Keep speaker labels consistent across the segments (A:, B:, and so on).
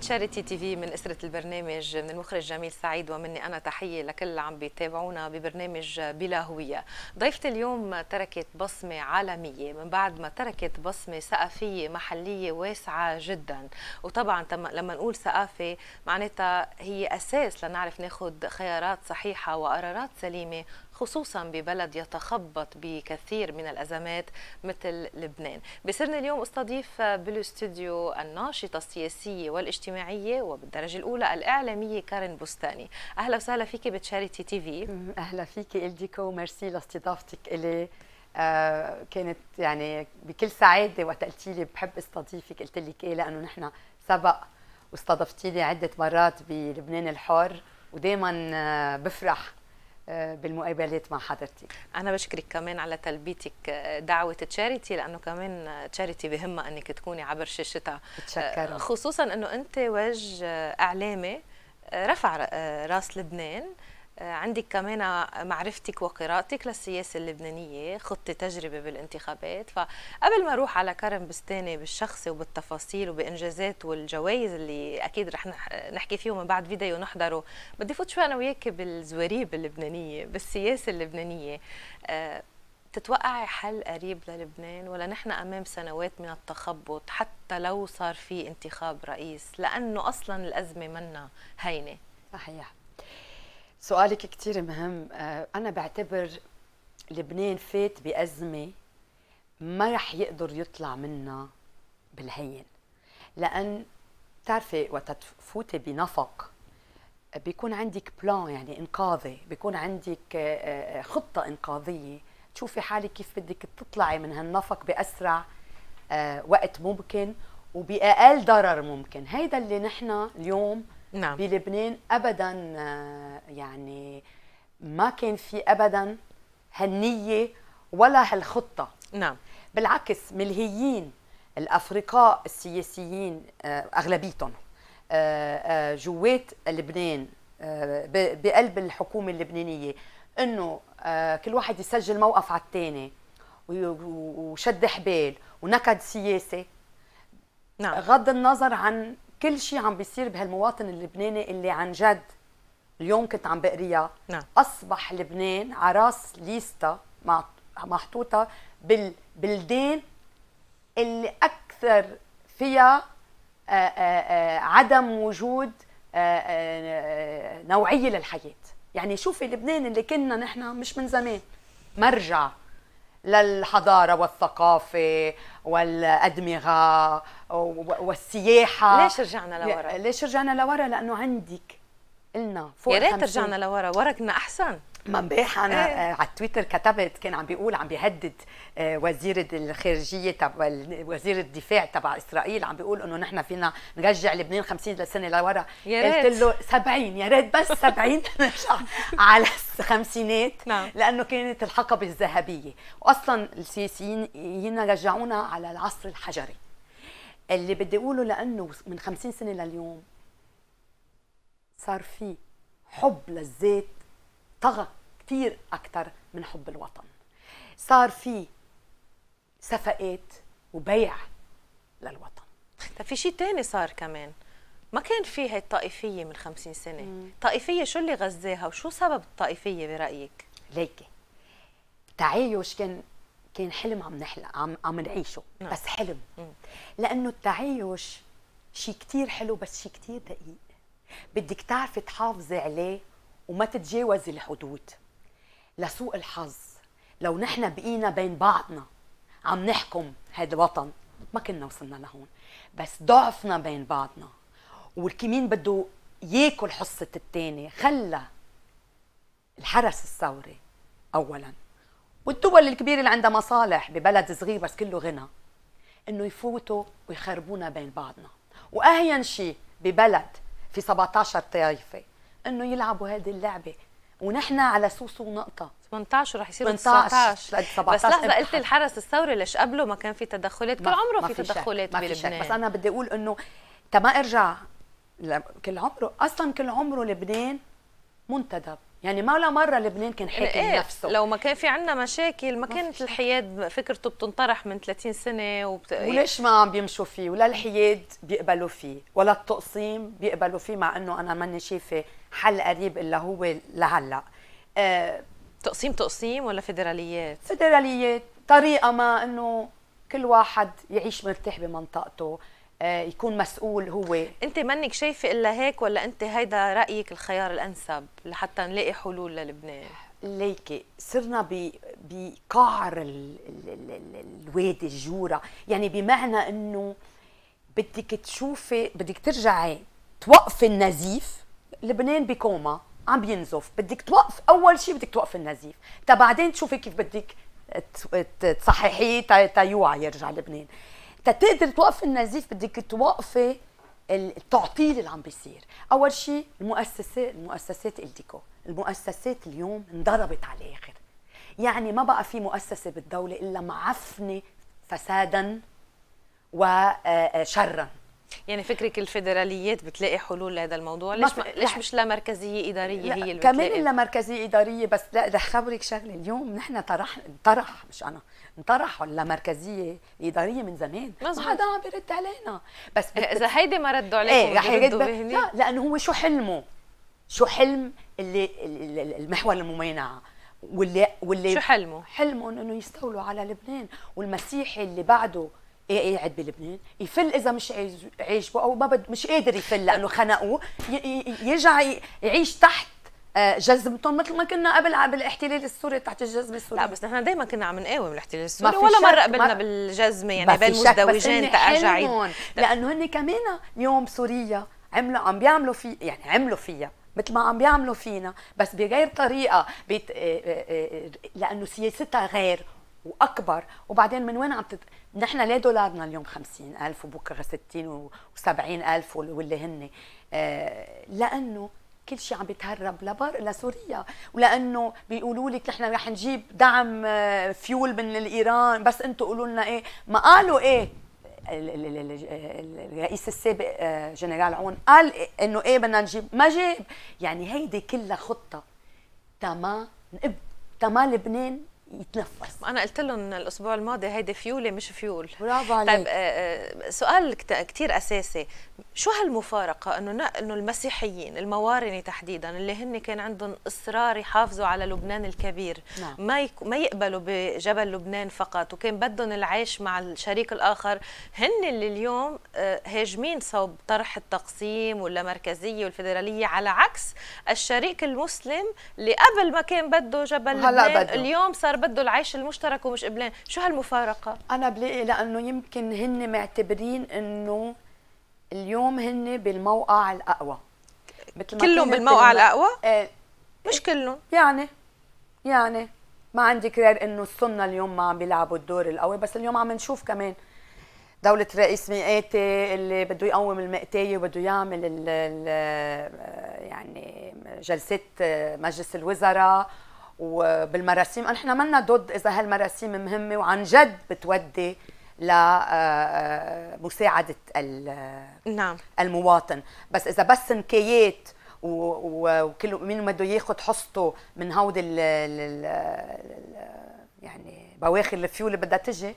A: تشاريتي تي في من اسره البرنامج من المخرج جميل سعيد ومني انا تحيه لكل اللي عم بيتابعونا ببرنامج بلا هويه ضيفتي اليوم تركت بصمه عالميه من بعد ما تركت بصمه ثقافيه محليه واسعه جدا وطبعا لما نقول ثقافه معناتها هي اساس لنعرف ناخذ خيارات صحيحه وقرارات سليمه خصوصا ببلد يتخبط بكثير من الأزمات مثل لبنان بصرنا اليوم استضيف بالاستوديو الناشطة السياسية والاجتماعية وبالدرجة الأولى الإعلامية كارين بستاني أهلا وسهلا فيك بتشاريتي تي في أهلا فيك إلديكو وميرسي لاستضافتك إلي آه كانت
B: يعني بكل سعادة وقت قلتي لي بحب استضيفك قلت لك إيه لأنه نحن سبق واستضفتي لي عدة مرات بلبنان الحر ودائما آه، بفرح
A: بالمقابلات مع حضرتك انا بشكرك كمان على تلبيتك آه، دعوه تشاريتي لانه كمان تشاريتي بهمها انك تكوني عبر شاشتها آه، خصوصا انه انت وجه آه، اعلامي رفع راس لبنان عندك كمان معرفتك وقراءتك للسياسة اللبنانية خطة تجربة بالانتخابات فقبل ما أروح على كرم بستاني بالشخصي وبالتفاصيل وبإنجازات والجوائز اللي أكيد رح نحكي فيهم من بعد فيديو نحضره بدي فوت شوي أنا وياك بالزواريب اللبنانية بالسياسة اللبنانية آه، تتوقعي حل قريب للبنان ولا نحن امام سنوات من التخبط حتى لو صار في انتخاب رئيس لانه اصلا الازمه منا هينه صحيح
B: سؤالك كثير مهم آه، أنا بعتبر لبنان فات بأزمة ما رح يقدر يطلع منها بالهين لأن بتعرفي وقت تفوتي بنفق بيكون عندك بلان يعني انقاذي بيكون عندك آه، آه، خطه انقاذيه تشوفي حالك كيف بدك تطلعي من هالنفق باسرع وقت ممكن وباقل ضرر ممكن هيدا اللي نحن اليوم نعم. بلبنان ابدا آه، يعني ما كان في ابدا هالنيه ولا هالخطه نعم بالعكس ملهيين الافرقاء السياسيين آه، اغلبيتهم آه، جوات لبنان بقلب الحكومه اللبنانيه انه كل واحد يسجل موقف على الثاني وشد حبال ونكد سياسي نعم. غض النظر عن كل شيء عم بيصير بهالمواطن اللبناني اللي عن جد اليوم كنت عم بقريها نعم. اصبح لبنان على راس ليستا محطوطه بالبلدان اللي اكثر فيها آه، آه، آه، عدم وجود نوعيه للحياه يعني شوفي لبنان اللي كنا نحن مش من زمان مرجع للحضاره والثقافه والادمغه والسياحه ليش رجعنا لورا؟ ليش رجعنا لورا؟ لانه عندك قلنا فوق يا ريت رجعنا لورا، ورا كنا احسن ما امبارح انا ايه. آه، على تويتر كتبت كان عم بيقول عم بيهدد آه، وزير الخارجيه تبع وزير الدفاع تبع اسرائيل عم بيقول انه نحن فينا نرجع لبنان 50 سنه لورا قلت له 70 يا ريت بس 70 نرجع على الخمسينات نعم. لانه كانت الحقبه الذهبيه واصلا السياسيين رجعونا على العصر الحجري اللي بدي اقوله لانه من 50 سنه لليوم صار في حب للذات طغى كثير اكثر من حب الوطن صار في سفقات وبيع
A: للوطن طيب في شيء تاني صار كمان ما كان في هاي الطائفية من خمسين سنة مم. طائفية شو اللي غزاها وشو سبب الطائفية برأيك؟
B: ليكي التعايش كان كان حلم عم نحلق عم عم نعيشه نعم. بس حلم مم. لأنه التعايش شيء كثير حلو بس شيء كثير دقيق بدك تعرفي تحافظي عليه وما تتجاوزي الحدود لسوء الحظ لو نحن بقينا بين بعضنا عم نحكم هذا الوطن ما كنا وصلنا لهون بس ضعفنا بين بعضنا والكمين بده ياكل حصة التاني خلى الحرس الثوري اولا والدول الكبيرة اللي عندها مصالح ببلد صغير بس كله غنى انه يفوتوا ويخربونا بين بعضنا واهين شيء ببلد في 17 طائفة انه يلعبوا هذه اللعبة ونحن على سوسو نقطه
A: 18 راح يصير 19 بس لحظه قلت الحرس الثوري ليش قبله ما كان في تدخلات كل عمره في تدخلات بلبنان بس انا
B: بدي اقول انه تما ارجع كل عمره اصلا كل عمره لبنان منتدب يعني ما ولا مره
A: لبنان كان حاكم إيه نفسه لو ما كان في عندنا مشاكل ما كانت الحياد فكرته بتنطرح من 30 سنه وبت... وليش
B: ما عم بيمشوا فيه ولا الحياد بيقبلوا فيه ولا التقسيم بيقبلوا فيه مع انه انا ماني شايفه حل قريب الا هو لهلا
A: آه تقسيم تقسيم ولا فيدراليات
B: فيدراليات طريقه ما انه كل واحد يعيش مرتاح بمنطقته آه، يكون مسؤول هو
A: انت منك شايفه الا هيك ولا انت هيدا رايك الخيار الانسب لحتى نلاقي حلول للبنان
B: ليكي صرنا بقعر الوادي الجوره يعني بمعنى انه بدك تشوفي بدك ترجعي توقفي النزيف لبنان بكوما عم بينزف بدك توقف اول شيء بدك توقفي النزيف تا بعدين تشوفي كيف بدك تصححيه تا يوعى يرجع لبنان تقدر توقف النزيف بدك توقفي التعطيل اللي عم بيصير اول شيء المؤسسه المؤسسات الديكو المؤسسات اليوم انضربت على الاخر يعني ما بقى في مؤسسه بالدوله الا معفنه
A: فسادا وشرا آه، آه، يعني فكرك الفيدراليات بتلاقي حلول لهذا الموضوع ليش ما... ليش مش لا مركزيه اداريه لا هي اللي كمان
B: لا مركزيه اداريه بس لا رح خبرك شغله اليوم نحن طرح انطرح مش انا انطرحوا اللامركزيه الاداريه من زمان ما حدا
A: عم بيرد علينا بس إيه، بت... اذا هيدي ما ردوا إيه، عليكم ايه رح ب... لا
B: لانه هو شو حلمه شو حلم اللي المحور الممانعه واللي واللي شو حلمه؟ حلمه انه يستولوا على لبنان والمسيحي اللي بعده قاعد إيه، إيه، بلبنان يفل اذا مش عاجبه او ما بد مش قادر يفل لانه خنقوه يرجع يعيش تحت آه، جزمتهم مثل ما كنا
A: قبل بالاحتلال السوري تحت الجزمه السوريه لا بس نحن دائما كنا عم نقاوم الاحتلال السوري ولا مره قبلنا بالجزمه يعني بين مزدوجين تأجعين
B: لانه هن كمان اليوم سوريا عملوا عم بيعملوا في يعني عملوا فيها مثل ما عم بيعملوا فينا بس بغير طريقه بيت... آه، آه، لانه سياستها غير واكبر وبعدين من وين عم تت... نحن ليه دولارنا اليوم خمسين ألف وبكرة ستين وسبعين ألف واللي هن آه، لأنه كل شيء عم بيتهرب لبر لسوريا ولانه بيقولوا لك نحن رح نجيب دعم فيول آه، من الايران بس انتم قولوا لنا ايه ما قالوا ايه الرئيس السابق آه، جنرال عون قال انه ايه بدنا نجيب ما جاب يعني هيدي كلها خطه تما نقب تما لبنان يتنفس
A: انا قلت لهم الاسبوع الماضي هيدي فيوله مش فيول برافو طيب، عليك طيب سؤال كثير اساسي شو هالمفارقه انه انه المسيحيين الموارنه تحديدا اللي هن كان عندهم اصرار يحافظوا على لبنان الكبير نعم. ما ما يقبلوا بجبل لبنان فقط وكان بدهم العيش مع الشريك الاخر هن اللي اليوم آه، هاجمين صوب طرح التقسيم ولا مركزيه والفيدراليه على عكس الشريك المسلم اللي قبل ما كان بده جبل لبنان بده. اليوم صار بده العيش المشترك ومش قبلان شو هالمفارقه انا بلاقي لانه يمكن هن
B: معتبرين انه
A: اليوم هن
B: بالموقع الاقوى مثل ما كلهم بالموقع بالم... الاقوى ايه مش كلهم يعني يعني ما عندي كرير انه السنه اليوم ما عم بيلعبوا الدور القوي بس اليوم عم نشوف كمان دولة رئيس مئاتي اللي بده يقوم المئتية وبده يعمل الـ الـ يعني جلسات مجلس الوزراء وبالمراسيم نحن منا ضد اذا هالمراسيم مهمه وعن جد بتودي لمساعده آه، آه، آه، نعم المواطن بس اذا بس نكايات وكل مين بده ياخذ حصته من هودي يعني بواخر الفيول اللي بدها تجي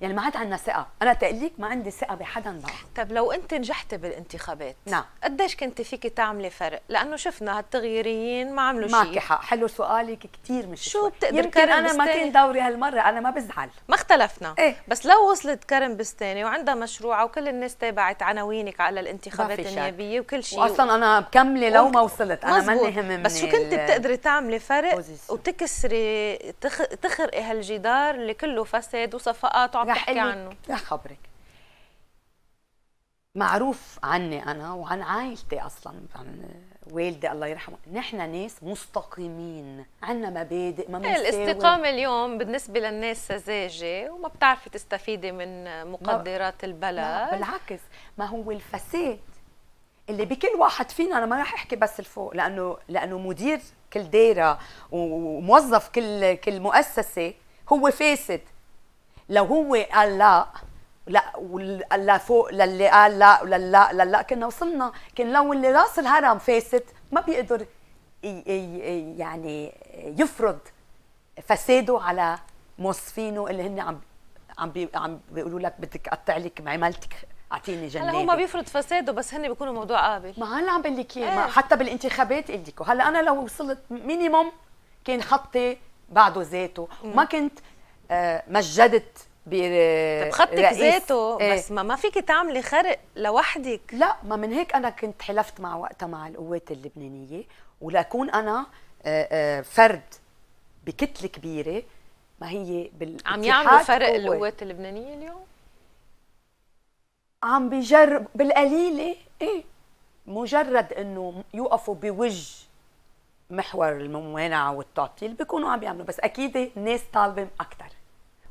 B: يعني ما عاد عندنا ثقه انا تقليك ما عندي ثقه بحدا بقى
A: طب لو انت نجحتي بالانتخابات نعم قديش كنت فيكي تعملي فرق لانه شفنا هالتغييريين ما عملوا شيء ماكي حق حلو سؤالك
B: كثير مش شو بتقدر يمكن كرم انا ما كان
A: دوري هالمره انا ما بزعل ما اختلفنا ايه؟ بس لو وصلت كرم بستاني وعندها مشروع وكل الناس تابعت عناوينك على الانتخابات النيابيه وكل شيء اصلا انا مكمله لو ما وصلت انا ماني هممني بس شو كنت بتقدري تعملي فرق وتكسري تخ... تخرقي هالجدار اللي كله فساد وصفقات حابه احكي عنه رح خبرك
B: معروف عني انا وعن عائلتي اصلا عن والدي الله يرحمه نحن ناس مستقيمين عندنا مبادئ ما إيه، بنساوي الاستقامه
A: اليوم بالنسبه للناس سذاجه وما بتعرفي تستفيدي من مقدرات ما البلد ما بالعكس
B: ما هو الفساد اللي بكل واحد فينا انا ما راح احكي بس الفوق لانه لانه مدير كل دايره وموظف كل كل مؤسسه هو فاسد لو هو قال لا لا ولا فوق للي قال لا وللا للا كنا وصلنا كان لو اللي راس الهرم فاسد ما بيقدر يعني يفرض فساده على موظفينه اللي هن عم عم بي عم بيقولوا لك بدك اقطع لك معاملتك اعطيني جنيه هلا هو ما
A: بيفرض فساده بس هن بيكونوا موضوع قابل ما هلا عم بقول لك ايه. حتى بالانتخابات قلت هلا انا لو وصلت
B: مينيموم كان خطي بعده ذاته ما كنت آه، مجدت ب طب آه، خطك ذاته إيه. بس ما, ما
A: فيك تعملي
B: خرق لوحدك لا ما من هيك انا كنت حلفت مع وقتها مع القوات اللبنانيه ولاكون انا آه، فرد بكتله كبيره ما هي بال عم يعملوا فرق قوة. القوات
A: اللبنانيه اليوم؟
B: عم بيجرب بالقليله ايه مجرد انه يوقفوا بوجه محور الممانعه والتعطيل بيكونوا عم بيعملوا بس اكيد الناس طالبه اكثر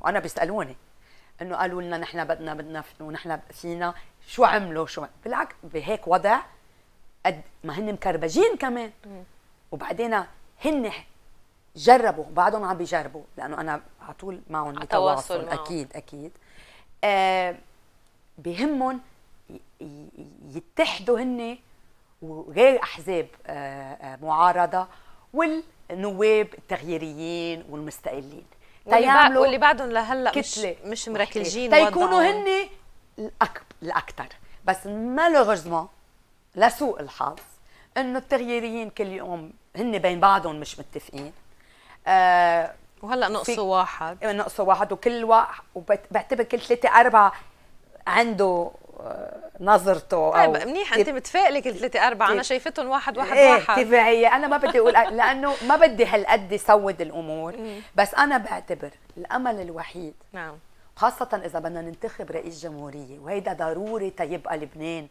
B: وانا بيسالوني انه قالوا لنا نحن بدنا بدنا ونحن فينا شو عملوا شو بالعكس بهيك وضع قد ما هن مكربجين كمان وبعدين هن جربوا بعضهم عم بيجربوا لانه انا على طول معهم بتواصل اكيد اكيد آه بهمهم يتحدوا هن وغير احزاب آه، آه، معارضه والنواب التغييريين والمستقلين تيعملوا واللي
A: بعدهم لهلا مش مش مركلجين تيكونوا
B: هن الاكثر بس مالوغوزمون لسوء الحظ انه التغييريين كل يوم هن بين بعضهم مش متفقين آه وهلا نقصوا واحد نقصوا واحد وكل واحد وبعتبر كل ثلاثة أربعة عنده نظرته طيب أو منيح انت متفائله كل ثلاثه اربعه انا
A: شايفتهم واحد واحد ايه واحد تبعية
B: انا ما بدي اقول لانه ما بدي هالقد سود الامور بس انا بعتبر الامل الوحيد نعم خاصة إذا بدنا ننتخب رئيس جمهورية وهيدا ضروري تيبقى لبنان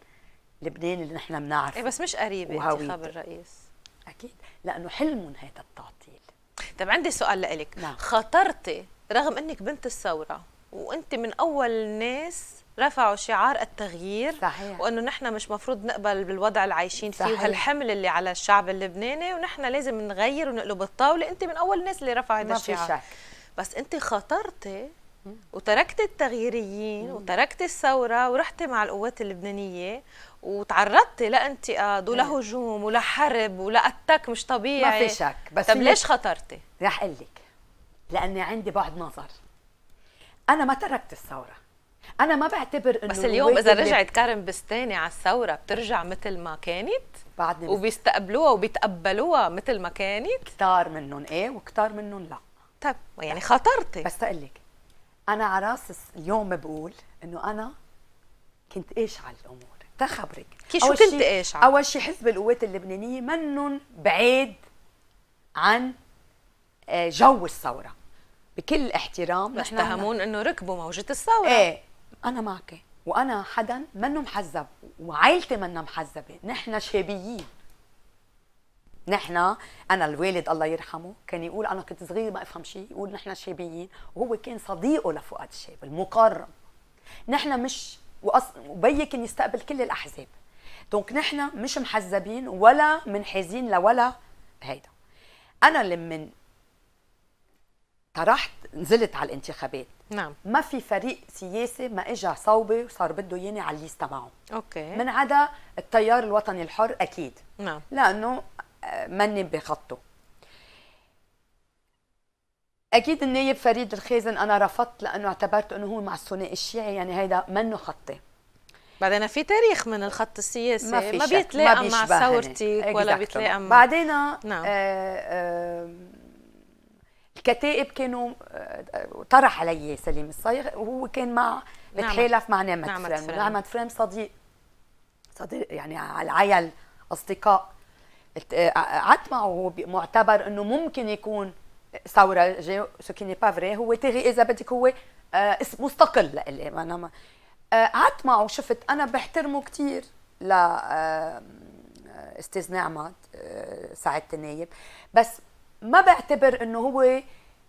B: لبنان اللي نحن
A: بنعرفه إيه بس مش قريبة انتخاب الرئيس أكيد لأنه حلمهم هيدا التعطيل طيب عندي سؤال لإلك نعم. خطرتي رغم أنك بنت الثورة وأنت من أول الناس رفعوا شعار التغيير صحيح. وانه نحن مش مفروض نقبل بالوضع اللي عايشين فيه صحيح. وهالحمل اللي على الشعب اللبناني ونحن لازم نغير ونقلب الطاوله انت من اول الناس اللي رفع هذا الشعار شك. بس انت خطرتي وتركتي التغييريين وتركتي الثوره ورحتي مع القوات اللبنانيه وتعرضتي لانتقاد آه، ولهجوم ولحرب ولاتك مش طبيعي ما في شك بس طب ليش خطرتي؟
B: رح اقول لك لاني عندي بعد نظر انا ما تركت
A: الثوره انا ما بعتبر انه بس اليوم اذا رجعت كارم بستاني على الثوره بترجع مثل ما كانت بعدني وبيستقبلوها وبيتقبلوها مثل ما كانت كتار منهم ايه وكتار منهم لا طيب يعني خطرتي بس اقول لك انا على راس اليوم
B: بقول انه انا كنت ايش على الامور تخبرك كي شو كنت ايش على اول شيء حزب القوات اللبنانيه منن بعيد عن آه، جو الثوره بكل احترام اتهمون
A: انه ركبوا موجه الثوره
B: ايه انا معك وانا حدا منه محذب وعائلتي منا محذبه نحن شابيين نحن انا الوالد الله يرحمه كان يقول انا كنت صغير ما افهم شيء يقول نحن شابيين وهو كان صديقه لفؤاد الشاب المقرب نحن مش وأص... وبي كان يستقبل كل الاحزاب دونك نحن مش محذبين ولا منحازين لولا هيدا انا لما طرحت نزلت على الانتخابات نعم ما في فريق سياسي ما اجى صوبي وصار بده ياني على الليست تبعه اوكي من عدا التيار الوطني الحر اكيد نعم لانه آه، مني بخطه اكيد النائب فريد الخازن انا رفضت لانه اعتبرت انه هو مع الثنائي الشيعي يعني هيدا منه خطي
A: بعدين في تاريخ من الخط السياسي ما, في ما بيتلائم مع ثورتك ولا بيتلائم بعدين نعم. آه آه
B: الكتائب كانوا آه، طرح علي سليم الصيغ وهو كان مع بتحالف مع نعمة, فريم نعمة فريم صديق صديق يعني على العيل اصدقاء قعدت آه، معه وهو معتبر انه ممكن يكون ثوره سو كي با فري هو تيغي اذا بدك هو آه، مستقل لإلي انا قعدت معه شفت انا بحترمه كثير ل استاذ نعمت سعاده النايب بس ما بعتبر انه هو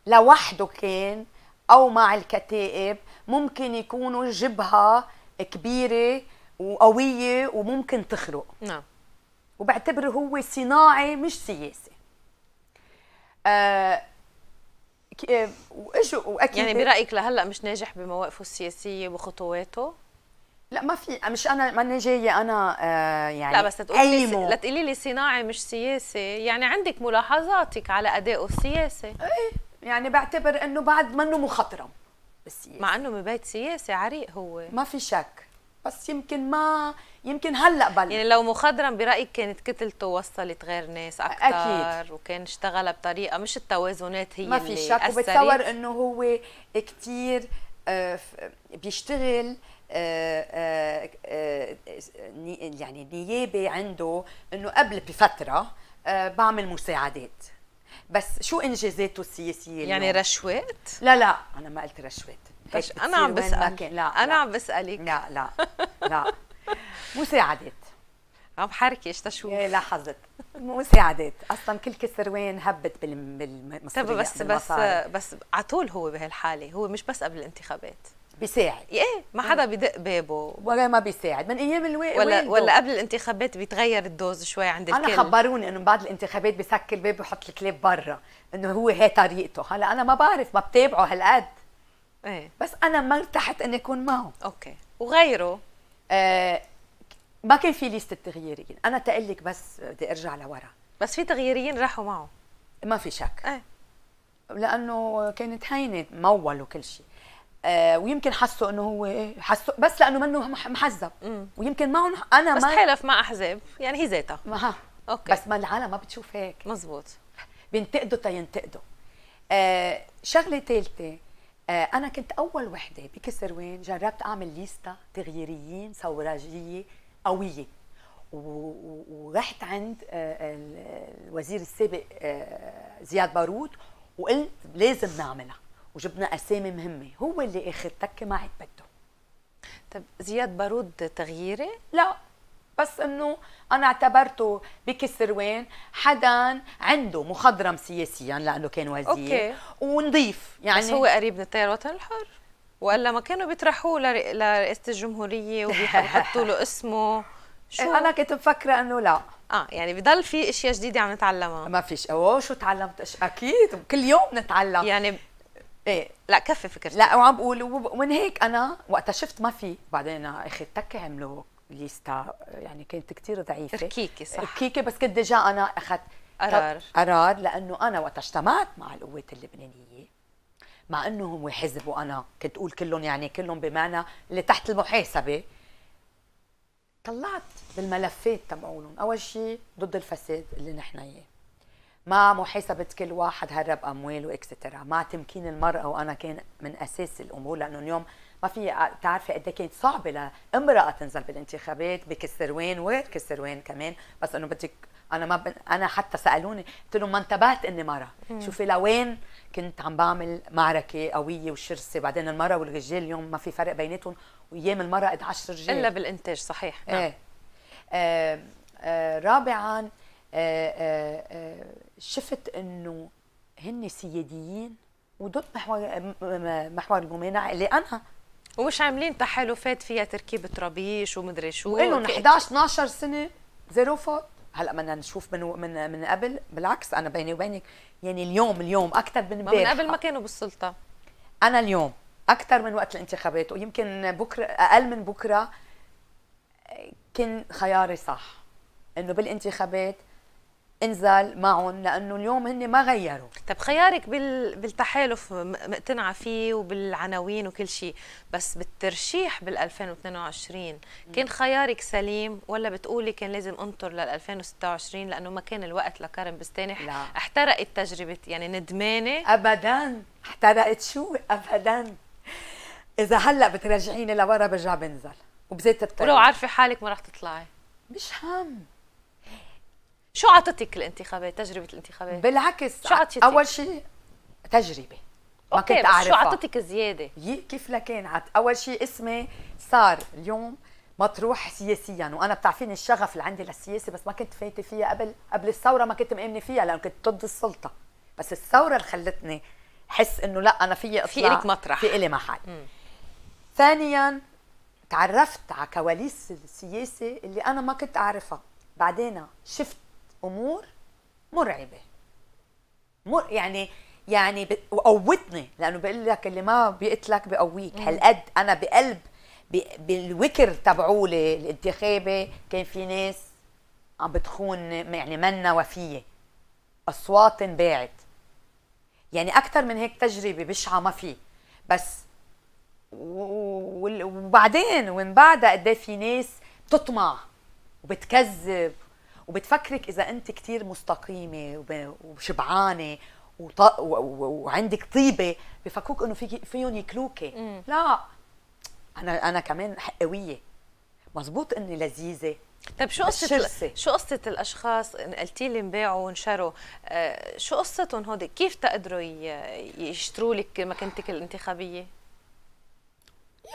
B: لوحده كان او مع الكتائب ممكن يكونوا جبهه كبيره وقويه وممكن تخرق نعم وبعتبره هو صناعي مش سياسي آه,
A: آه، واجوا واكيد يعني برايك لهلا مش ناجح بمواقفه السياسيه وخطواته
B: لا ما في مش انا ماني جايه انا آه يعني لا بس تقولي لي لا تقولي
A: لي صناعي مش سياسي يعني عندك ملاحظاتك على ادائه السياسي ايه يعني بعتبر انه بعد منه مخضرم بالسياسه مع انه من بيت سياسي عريق هو ما في شك بس يمكن ما يمكن هلا بلش يعني لو مخضرم برايك كانت كتلته وصلت غير ناس اكثر أكيد. وكان اشتغل بطريقه مش التوازنات هي ما في شك وبتصور انه
B: هو كثير آه، بيشتغل يعني نيابه عنده انه قبل بفتره آه، بعمل مساعدات بس شو انجازاته السياسيه يعني رشوات؟ لا لا انا ما قلت رشوات طيب، انا عم بسالك لا, انا عم بسالك لا لا لا مساعدات عم حركي حركش تشوف إيه، لاحظت مساعدات اصلا كل كسروان هبت طيب، بالمصريه
A: طب بس بس بس على طول هو بهالحاله هو مش بس قبل الانتخابات بيساعد ايه ما حدا بدق بابه ولا ما بيساعد من ايام الوقت ولا والدو. ولا قبل الانتخابات
B: بيتغير الدوز شوي عند الكل انا خبروني انه بعد الانتخابات بسكر الباب بحط الكلاب برا انه هو هي طريقته هلا انا ما بعرف ما بتابعه هالقد ايه بس انا ما ارتحت اني اكون معه اوكي وغيره آه ما كان في ليست تغييريين انا تقلك بس بدي ارجع لورا بس في تغييريين راحوا معه ما في شك ايه لانه كانت هينه مول وكل شيء آه، ويمكن حسوا انه هو حسوا بس لانه منه محزب ويمكن معهم انا بس ما حلف مع احزاب يعني هي ذاتها ما اوكي بس ما العالم ما بتشوف هيك مزبوط بينتقدوا تينتقدوا آه شغله ثالثه آه انا كنت اول وحده بكسروان جربت اعمل ليستا تغييريين ثوراجيه قويه ورحت عند آه الوزير السابق آه زياد بارود وقلت لازم نعملها وجبنا اسامي مهمه هو اللي اخذ تكه ما عاد بده طب زياد بارود تغييري لا بس انه انا اعتبرته وين حدا عنده مخضرم سياسيا لانه كان وزير أوكي.
A: ونضيف يعني بس هو قريب من التيار الوطني الحر والا ما كانوا بيطرحوه لرئاسه الجمهوريه وبيحطوا له اسمه شو إيه، انا كنت مفكره انه لا اه يعني بضل في اشياء جديده عم نتعلمها ما فيش اوه شو تعلمت اكيد
B: كل يوم نتعلم يعني ايه لا كفي فكرتي لا وعم بقول ومن هيك انا وقتها شفت ما في بعدين اخي التكه عملوا ليستا يعني كانت كثير ضعيفه ركيكه صح ركيكه بس كنت ديجا انا اخذت قرار قرار لانه انا وقت اجتمعت مع القوات اللبنانيه مع انه هم حزب وانا كنت اقول كلهم يعني كلهم بمعنى اللي تحت المحاسبه طلعت بالملفات تبعولهم اول شيء ضد الفساد اللي نحن اياه مع محاسبة كل واحد هرب أموال وإكسترا مع تمكين المرأة وأنا كان من أساس الأمور لأنه اليوم ما في تعرفي قد إيه كانت صعبة لامرأة تنزل بالانتخابات بكسروان وغير كسروان كمان بس إنه بدك أنا ما بن... أنا حتى سألوني قلت لهم ما انتبهت إني مرة شوفي لوين كنت عم بعمل معركة قوية وشرسة بعدين المرأة والرجال اليوم ما في فرق بيناتهم وأيام المرأة 11 رجال إلا بالإنتاج صحيح نعم. إيه. آه آه رابعاً آه، آه، آه، شفت انه هن سياديين وضد محور محور الممانعه اللي انا
A: ومش عاملين تحالفات فيها تركيبه ترابيش ومدري شو لهم 11
B: 12 سنه زيرو فوت هلا بدنا نشوف من من من قبل بالعكس انا بيني وبينك يعني اليوم اليوم اكثر من امبارح من قبل
A: ما كانوا بالسلطه
B: انا اليوم اكثر من وقت الانتخابات ويمكن بكره اقل من بكره كان خياري صح انه بالانتخابات انزل معهم لانه اليوم هن ما غيروا
A: طب خيارك بال... بالتحالف مقتنعه فيه وبالعناوين وكل شيء بس بالترشيح بال2022 كان خيارك سليم ولا بتقولي كان لازم انطر لل2026 لانه ما كان الوقت لكرم بستانح لا. احترقت تجربه يعني ندمانه ابدا احترقت شو ابدا
B: اذا هلا بترجعيني لورا برجع بنزل وبزيت الطريق ولو
A: عارفه حالك ما رح تطلعي مش هم شو عطتك الانتخابات تجربه الانتخابات
B: بالعكس شو عطتك اول شيء تجربه ما أوكي كنت اعرفها شو عطتك زياده كيف لكان عط اول شيء اسمي صار اليوم مطروح سياسيا وانا بتعرفين الشغف اللي عندي للسياسه بس ما كنت فايته فيها قبل قبل الثوره ما كنت مامنه فيها لانه كنت ضد السلطه بس الثوره اللي خلتني حس انه لا انا فيي اطلع في لك مطرح في الي محل مم. ثانيا تعرفت على كواليس السياسه اللي انا ما كنت اعرفها بعدين شفت امور مرعبه مر يعني يعني قوتني لانه بقول لك اللي ما بيقتلك بقويك هالقد انا بقلب بالوكر تبعولي الانتخابي كان في ناس عم بتخون يعني منا وفيه اصوات انباعت يعني اكثر من هيك تجربه بشعه ما في بس وبعدين ومن بعدها قد إيه في ناس بتطمع وبتكذب وبتفكرك اذا انت كثير مستقيمه وشبعانه وط... و... وعندك طيبه بفكوك انه في فيهم يكلوكي لا انا انا كمان حقويه مزبوط اني لذيذه
A: طيب شو قصة شو قصة الأشخاص قلتي لي انباعوا وانشروا آه شو قصتهم هودي كيف تقدروا يشتروا لك مكانتك الانتخابية؟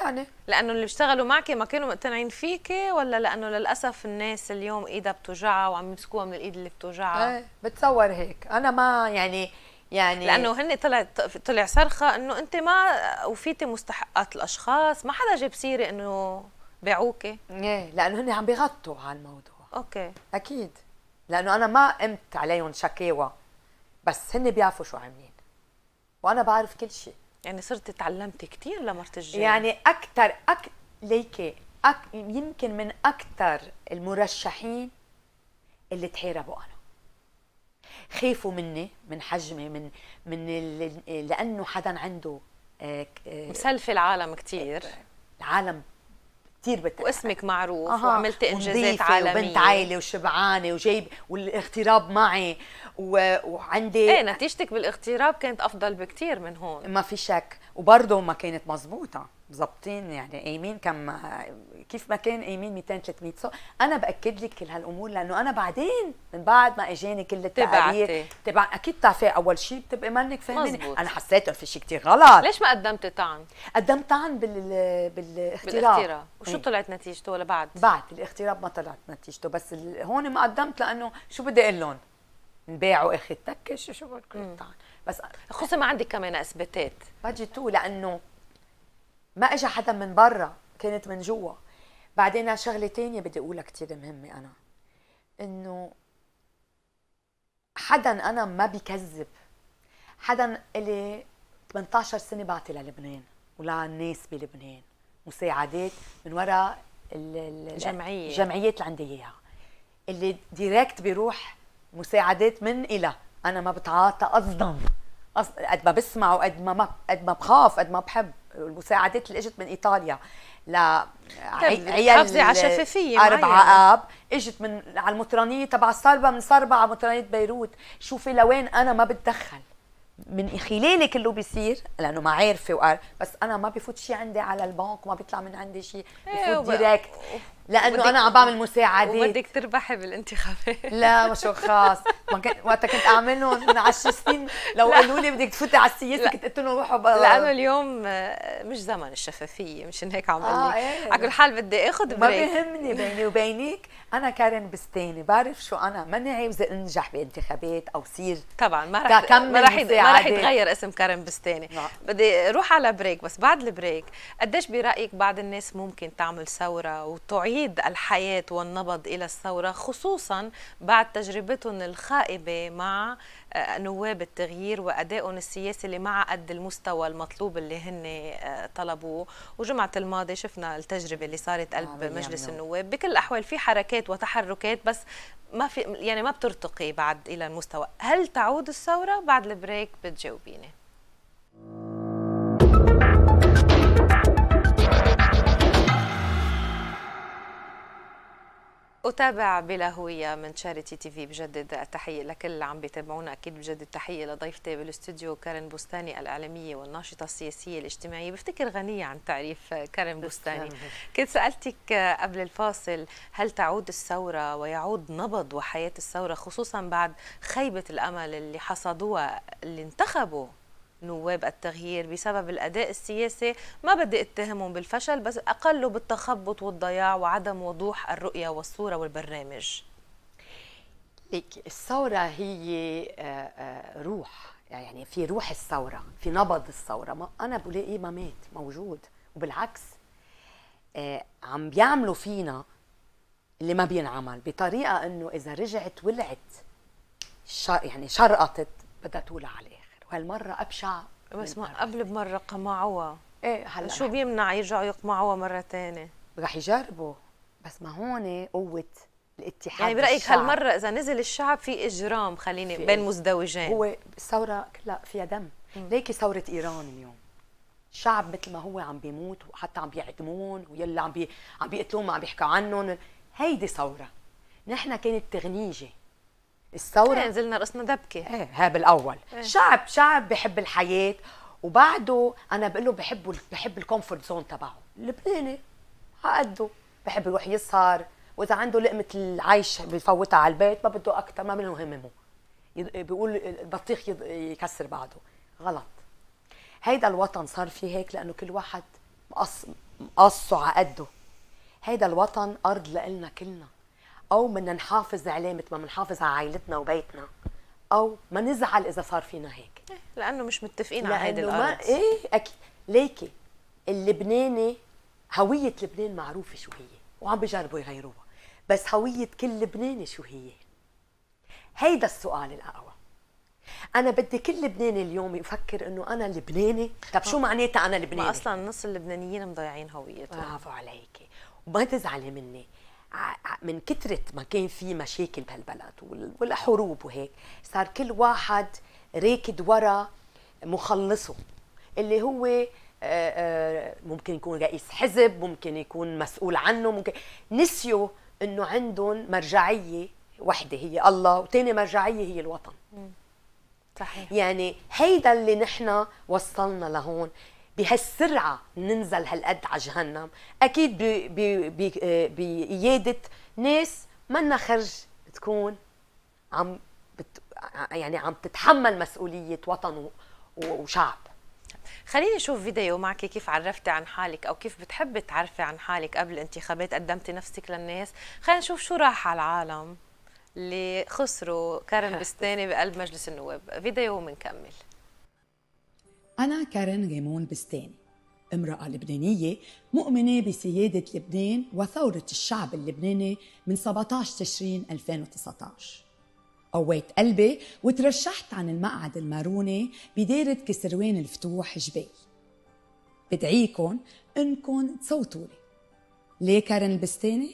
A: يعني لانه اللي اشتغلوا معك ما كانوا مقتنعين فيكي ولا لانه للاسف الناس اليوم ايدها بتوجعها وعم يمسكوها من الايد اللي بتوجعها ايه
B: بتصور هيك انا ما يعني يعني لانه
A: هن طلع طلع صرخه انه انت ما وفيتي مستحقات الاشخاص ما حدا جاب سيره انه باعوكي ايه لانه هن عم بيغطوا على الموضوع اوكي
B: اكيد لانه انا ما قمت عليهم شكاوى بس هن بيعرفوا شو عاملين وانا بعرف كل شيء يعني صرت تعلمت كثير لمرت الجيل يعني اكثر أك... ليكي أك... يمكن من اكثر المرشحين اللي تحاربوا انا خافوا مني من حجمي من من ال... لانه حدا عنده آه، آه، مسلفه العالم كثير آه، العالم كثير بتقلق واسمك معروف أه. وعملت انجازات عالميه وبنت عائله وشبعانه وجايب والاغتراب معي و... وعندي ايه نتيجتك بالاغتراب كانت افضل بكثير من هون ما في شك وبرضه ما كانت مزبوطه ظابطين يعني قايمين كم كيف ما كان قايمين 200 300 صوت انا باكد لك كل هالامور لانه انا بعدين من بعد ما اجاني كل التقارير تبع اكيد بتعرفي اول شيء بتبقي منك فاهماني انا حسيت انه في شيء كثير غلط ليش ما قدمت طعن؟ قدمت طعن بال بالاختراع وشو ايه؟ طلعت نتيجته ولا بعد؟ بعد الاختراب ما طلعت نتيجته بس هون ما قدمت لانه شو بدي اقول لهم؟ نباعوا اخي التكه شو بدكم طعن بس خصوصا ما عندك كمان اثباتات بجي تو لانه ما اجى حدا من برا كانت من جوا بعدين شغله تانية بدي اقولها كتير مهمه انا انه حدا انا ما بكذب حدا الي 18 سنه بعطي للبنان وللناس بلبنان مساعدات من وراء الجمعيه الجمعيات اللي عندي اياها اللي ديركت بيروح مساعدات من الى انا ما بتعاطى قصدا قد ما بسمع وقد ما قد ما بخاف قد ما بحب والمساعدات اللي اجت من ايطاليا ل طيب، حافظي على شفافيه اربع اب اجت من على المطرانيه تبع صاربه من صاربه على مطرانيه بيروت شوفي لوين انا ما بتدخل من خلالي كله بيصير لانه ما عارفه بس انا ما بفوت شيء عندي على البنك وما بيطلع من عندي شيء إيه، بفوت ديريكت لانه انا عم بعمل مساعده وبدك تربحي بالانتخابات لا مش خاص وقتها كنت اعملهم من 10 سنين لو قالوا لي بدك تفوتي على السياسه كنت قلت لهم روحوا بقى لانه
A: اليوم آه، مش زمن الشفافيه مشان هيك عم آه إيه،, ايه. على كل حال بدي اخذ بريك ما بيهمني بيني وبينك انا كارن بستاني
B: بعرف شو انا ماني عاوزه انجح بانتخابات او صير
A: طبعا ما رح ما رح ما رح يتغير اسم كارن بستاني نعم. بدي روح على بريك بس بعد البريك قديش برايك بعض الناس ممكن تعمل ثوره وتعيد تعيد الحياة والنبض إلى الثورة خصوصا بعد تجربتهم الخائبة مع آه، نواب التغيير وأدائهم السياسي اللي ما قد المستوى المطلوب اللي هن آه، طلبوه وجمعة الماضي شفنا التجربة اللي صارت قلب آه مجلس النواب بكل الأحوال في حركات وتحركات بس ما في يعني ما بترتقي بعد إلى المستوى هل تعود الثورة بعد البريك بتجاوبيني أتابع بلا هوية من شاريتي تي في بجدد التحية لكل اللي عم بيتابعونا أكيد بجدد تحية لضيفتي بالاستوديو كارن بستاني الإعلامية والناشطة السياسية الاجتماعية بفتكر غنية عن تعريف كارن بستاني كنت سألتك قبل الفاصل هل تعود الثورة ويعود نبض وحياة الثورة خصوصا بعد خيبة الأمل اللي حصدوها اللي انتخبوا نواب التغيير بسبب الأداء السياسي ما بدي اتهمهم بالفشل بس أقله بالتخبط والضياع وعدم وضوح الرؤية والصورة والبرنامج ليك الثورة هي آه، آه، روح يعني في
B: روح الثورة في نبض الثورة ما أنا بلاقيه ما مات موجود وبالعكس آه، عم بيعملوا فينا اللي ما بينعمل بطريقة أنه إذا رجعت ولعت يعني شرقطت بدها تولع عليه
A: وهالمره ابشع بس ما قبل بمره قمعوها ايه هلا شو بيمنع يرجعوا يقمعوها مره ثانيه رح يجربوا بس ما هون قوه الاتحاد يعني برايك الشعب. هالمره اذا نزل الشعب في اجرام خليني في بين مزدوجين هو الثوره كلها فيها
B: دم ليكي ثوره ايران اليوم شعب مثل ما هو عم بيموت وحتى عم بيعدمون ويلي عم بي... عم بيقتلون ما عم بيحكوا عنهم هيدي ثوره نحن كانت تغنيجه الثوره إيه، نزلنا راسنا دبكه ايه ها بالاول ايه. شعب شعب بحب الحياه وبعده انا بقول له بحب بحب الكومفورت زون تبعه لبناني عقده بحب يروح يسهر واذا عنده لقمه العيش بفوتها على البيت ما بده اكثر ما منه هممه بيقول البطيخ يكسر بعده غلط هيدا الوطن صار فيه هيك لانه كل واحد مقص مقصه على قده هيدا الوطن ارض لنا كلنا او بدنا نحافظ عليه مثل ما بنحافظ على عائلتنا وبيتنا او ما نزعل اذا صار فينا هيك
A: إيه، لانه مش متفقين على هيدي الارض ما ايه
B: اكيد ليكي اللبناني هويه لبنان معروفه شو هي وعم بجربوا يغيروها بس هويه كل لبناني شو هي هيدا السؤال الاقوى انا بدي كل لبناني اليوم يفكر انه انا لبناني طب شو معناتها انا لبناني ما اصلا
A: نص اللبنانيين مضيعين هويتهم برافو عليكي
B: وما تزعلي مني من كثرة ما كان في مشاكل بهالبلد والحروب وهيك صار كل واحد راكد ورا مخلصه اللي هو آه، آه، ممكن يكون رئيس حزب ممكن يكون مسؤول عنه ممكن نسيوا انه عندهم مرجعيه وحده هي الله وتاني مرجعيه هي الوطن صحيح يعني هيدا اللي نحن وصلنا لهون بهالسرعه ننزل هالقد على جهنم اكيد بقياده ناس منا خرج
A: تكون عم بت يعني عم تتحمل مسؤوليه وطن وشعب خليني اشوف فيديو معك كيف عرفتي عن حالك او كيف بتحبي تعرفي عن حالك قبل الانتخابات قدمتي نفسك للناس خلينا نشوف شو راح على العالم اللي خسروا كرم بستاني بقلب مجلس النواب فيديو ومنكمل
B: أنا كارين غيمون بستاني امرأة لبنانية مؤمنة بسيادة لبنان وثورة الشعب اللبناني من 17 تشرين 2019 قويت قلبي وترشحت عن المقعد الماروني بدارة كسروان الفتوح جبال بدعيكن انكن تصوتوا لي ليه كارن البستاني؟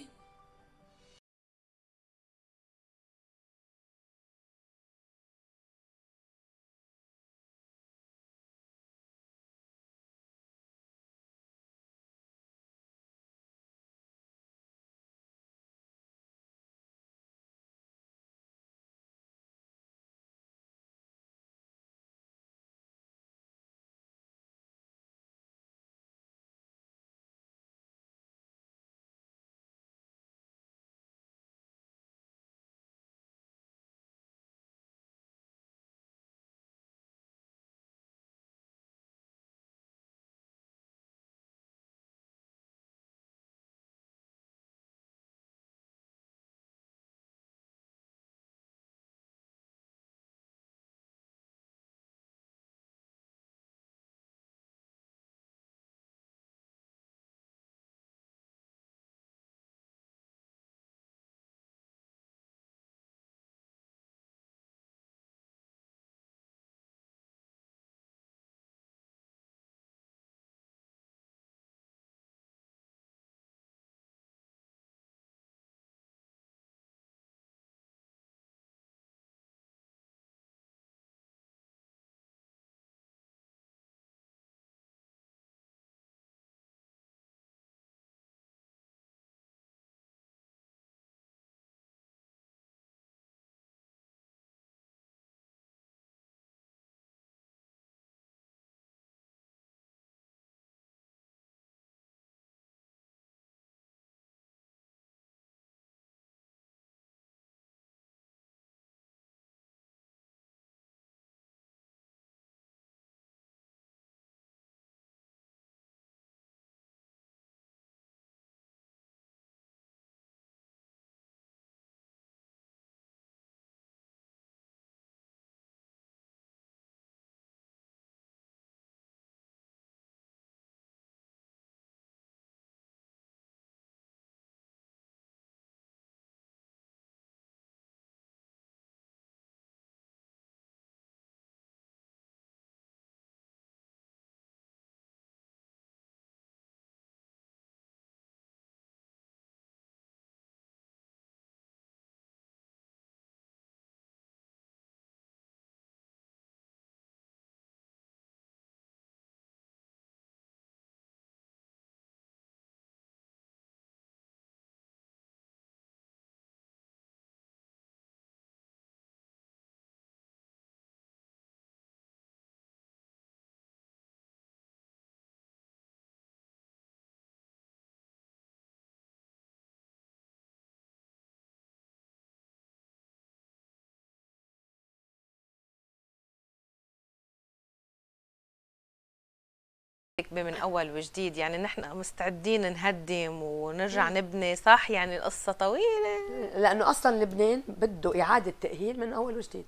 A: نكبه من اول وجديد يعني نحن مستعدين نهدم ونرجع نبني صح يعني القصه طويله
B: لانه اصلا لبنان بده اعاده تاهيل من اول وجديد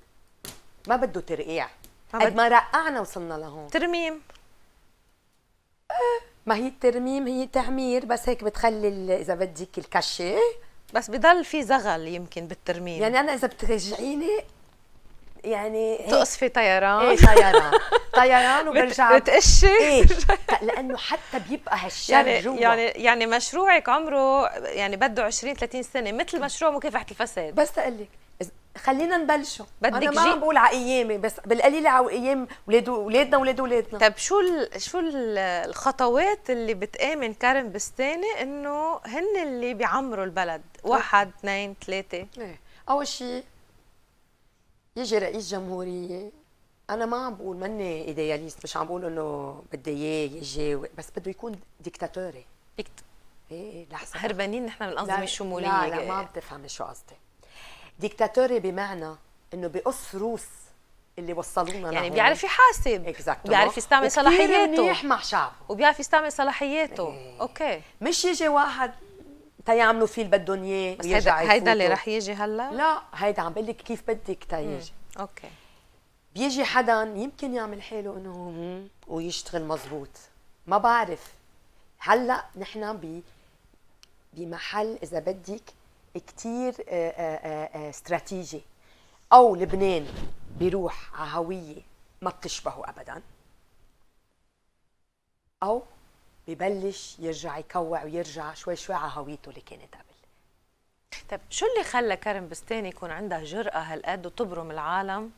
B: ما بده ترقيع قد ما رقعنا وصلنا لهون ترميم ما هي الترميم هي تعمير
A: بس هيك بتخلي اذا بدك الكشه بس بضل في زغل يمكن بالترميم يعني انا اذا بترجعيني
B: يعني تقصفي
A: طيران ايه طيران
B: طيران وبرجع بتقشي ايه لانه حتى بيبقى هالشيء يعني جوا يعني
A: يعني مشروعك عمره يعني بده 20 30 سنه مثل مشروع مكافحه الفساد بس لك خلينا نبلشه بدك انا ما عم بقول على ايامي بس بالقليله على ايام اولاد اولادنا اولاد اولادنا طيب شو ال شو الخطوات اللي بتامن كارم بستاني انه هن اللي بيعمروا البلد طيب. واحد اثنين ثلاثه ايه اول شيء يجي رئيس جمهوريه انا ما عم بقول ماني
B: ايدياليست مش عم بقول انه بدي اياه يجي بس بده يكون ديكتاتوري
A: ديكت ايه, إيه، لحظه هربانين نحن من الانظمه الشموليه لا لا ما عم
B: تفهمي شو قصدي ديكتاتوري بمعنى انه بقص روس اللي وصلونا يعني بيعرف
A: يحاسب
B: exactly. بيعرف يستعمل صلاحياته منيح مع شعبه وبيعرف يستعمل صلاحياته إيه. اوكي مش يجي واحد تيعملوا فيه اللي بدهم اياه بس هيدا هيدا اللي رح
A: يجي هلا؟ لا
B: هيدا عم بقول لك كيف بدك تيجي اوكي بيجي حدا يمكن يعمل حاله انه ويشتغل مزبوط ما بعرف هلا نحن ب بمحل اذا بدك كثير آه، آه، آه، استراتيجي او لبنان بيروح على هويه ما بتشبهه ابدا او ببلش يرجع يكوع
A: ويرجع شوي شوي على هويته اللي كانت قبل طيب شو اللي خلى كرم بستاني يكون عندها جرأة هالقد وتبرم العالم